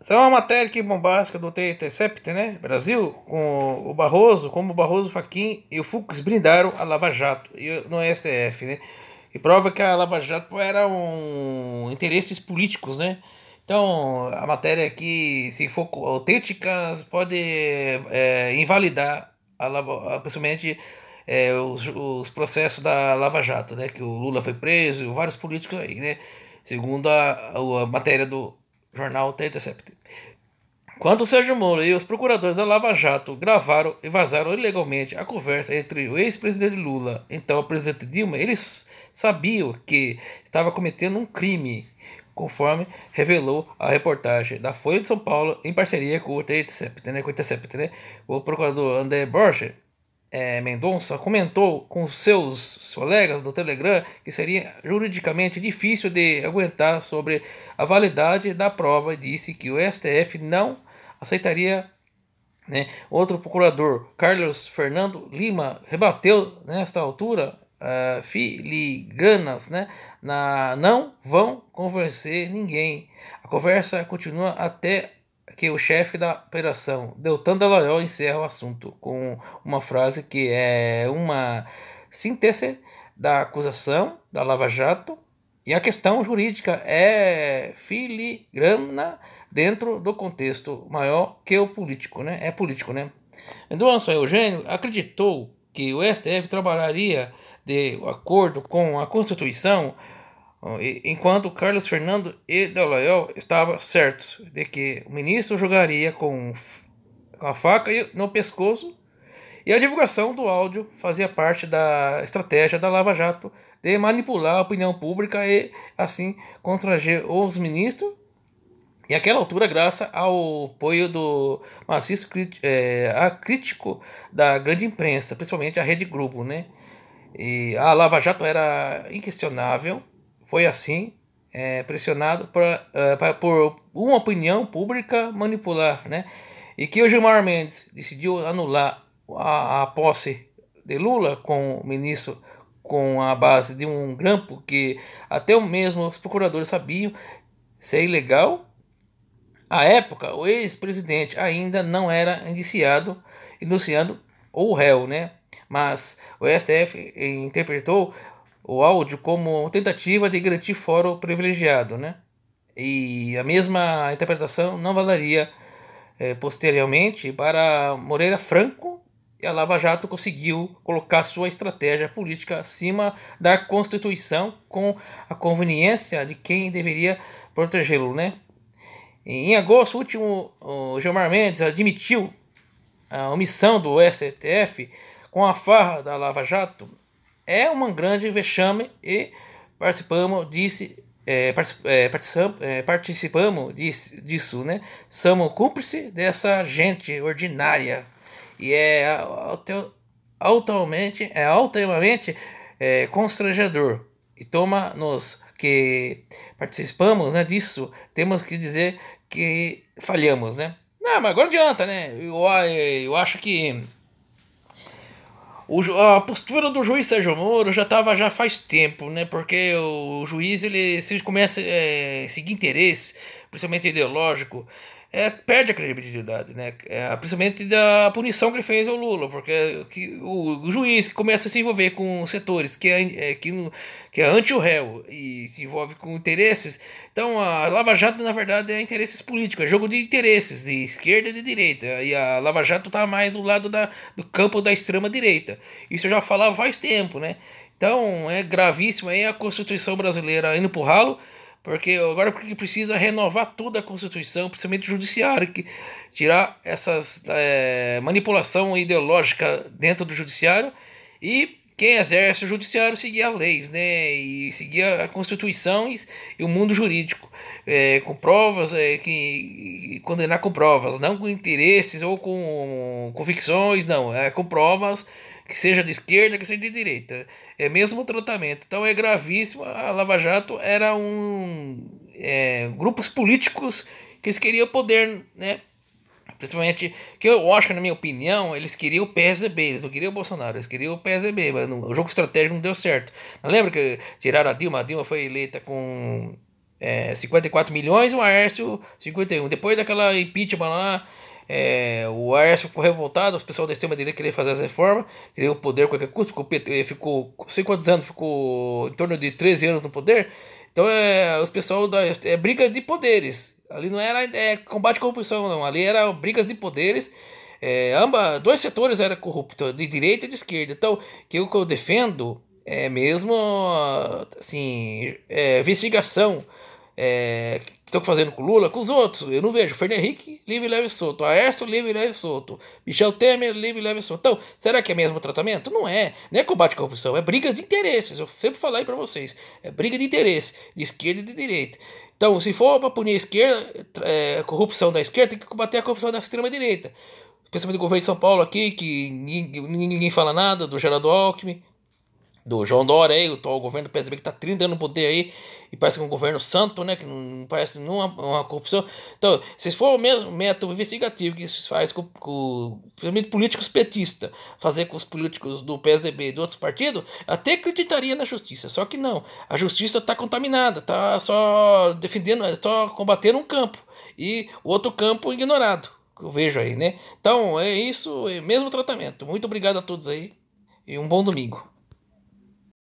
Essa é uma matéria que bombástica do TTCEPT, né? Brasil, com o Barroso, como o Barroso, Faquim e o Fux brindaram a Lava Jato e no STF, né? E prova que a Lava Jato era um interesses políticos, né? Então, a matéria aqui, se for autêntica, pode é, invalidar, a lava, principalmente, é, os, os processos da Lava Jato, né? Que o Lula foi preso, vários políticos aí, né? Segundo a, a matéria do Jornal The Intercept. Quando Sérgio Moro e os procuradores da Lava Jato gravaram e vazaram ilegalmente a conversa entre o ex-presidente Lula e então o presidente Dilma, eles sabiam que estava cometendo um crime, conforme revelou a reportagem da Folha de São Paulo em parceria com o Intercept, né? com o, Intercept, né? o procurador André Borges é, Mendonça comentou com seus colegas do Telegram que seria juridicamente difícil de aguentar sobre a validade da prova e disse que o STF não aceitaria. Né? Outro procurador, Carlos Fernando Lima, rebateu nesta altura uh, filigranas, né? Na, não vão convencer ninguém. A conversa continua até que o chefe da operação, Deltan Dallagnol, encerra o assunto com uma frase que é uma síntese da acusação da Lava Jato e a questão jurídica é filigrana dentro do contexto maior que o político, né? É político, né? Mendonça Eugênio acreditou que o STF trabalharia de acordo com a Constituição Enquanto Carlos Fernando e Dallagnol estavam certos de que o ministro jogaria com, a faca no pescoço, e a divulgação do áudio fazia parte da estratégia da Lava Jato de manipular a opinião pública e, assim, contrager os ministros. E àquela altura, graças ao apoio do maciço é, a crítico da grande imprensa, principalmente a Rede Globo, né? E a Lava Jato era inquestionável foi assim é, pressionado para uh, é, por uma opinião pública manipular, né? E que o Gilmar Mendes decidiu anular a, a posse de Lula com o ministro com a base de um grampo que até mesmo os procuradores sabiam ser ilegal. À época, o ex-presidente ainda não era indiciado, denunciando ou réu, né? Mas o STF interpretou o áudio como tentativa de garantir fórum privilegiado, né? E a mesma interpretação não valeria é, posteriormente para Moreira Franco e a Lava Jato conseguiu colocar sua estratégia política acima da Constituição com a conveniência de quem deveria protegê-lo, né? Em agosto o último, o Gilmar Mendes admitiu a omissão do STF com a farra da Lava Jato é um grande vexame e participamos disse é, é, é participamos, disso, disso, né? Somos cúmplices dessa gente ordinária e é altamente, é altamente é, constrangedor. E toma nos que participamos né, disso, temos que dizer que falhamos, né? Não, mas agora adianta, né? Eu, eu acho que o, a postura do juiz Sérgio Moro já estava já faz tempo, né? Porque o, o juiz ele se começa a é, seguir interesse, principalmente ideológico, é, perde a credibilidade, né? É, principalmente da punição que ele fez ao Lula, porque que, o, o juiz que começa a se envolver com setores que é, é que, que é anti o réu e se envolve com interesses. Então a Lava Jato, na verdade, é interesses políticos, é jogo de interesses, de esquerda e de direita. E a Lava Jato está mais do lado da, do campo da extrema direita. Isso eu já falava faz tempo, né? Então é gravíssimo aí a Constituição brasileira indo pro ralo porque agora porque precisa é renovar toda a Constituição, principalmente o judiciário, que tirar essas é, manipulação ideológica dentro do judiciário e quem exerce o judiciário seguia as leis, né? E seguia a constituição e o mundo jurídico, é, com provas, é, que condenar com provas, não com interesses ou com convicções, não, é com provas que seja de esquerda, que seja de direita, é mesmo tratamento. Então é gravíssimo. A Lava Jato era um é, grupos políticos que eles queriam poder, né? Principalmente, que eu acho que, na minha opinião, eles queriam o PSDB, eles não queriam o Bolsonaro, eles queriam o PSDB, mas o jogo estratégico não deu certo. lembra que tiraram a Dilma? A Dilma foi eleita com é, 54 milhões e o Aércio 51. Depois daquela impeachment lá, é, o Aércio ficou revoltado, os pessoal da extrema-direita queria fazer as reformas, queria o poder a qualquer custo, porque o PT ficou, não sei quantos anos, ficou em torno de 13 anos no poder. Então, é, os pessoal da, é briga de poderes. Ali não era é, combate à corrupção, não. Ali era brigas de poderes. É, ambas, dois setores eram corruptos, de direita e de esquerda. Então, que o que eu defendo é mesmo assim, é, investigação é, que estão fazendo com o Lula, com os outros. Eu não vejo. Fernando Henrique, livre e leve solto. Aécio, livre e leve solto. Michel Temer, livre e leve solto. Então, será que é mesmo tratamento? Não é. Não é combate à corrupção, é briga de interesses. Eu sempre falei para vocês. É briga de interesse, de esquerda e de direita. Então, se for para punir a esquerda, é, corrupção da esquerda, tem que combater a corrupção da extrema-direita. Principalmente do governo de São Paulo aqui, que ninguém, ninguém fala nada, do Geraldo Alckmin do João Dória aí, o governo do PSB que está 30 anos no poder aí, e parece que é um governo santo, né? Que não parece nenhuma uma corrupção. Então, se for o mesmo método investigativo que se faz com, com principalmente políticos petistas, fazer com os políticos do PSDB e de outros partidos, até acreditaria na justiça. Só que não. A justiça está contaminada, está só defendendo, é só combatendo um campo. E o outro campo ignorado, que eu vejo aí, né? Então, é isso, é mesmo tratamento. Muito obrigado a todos aí e um bom domingo.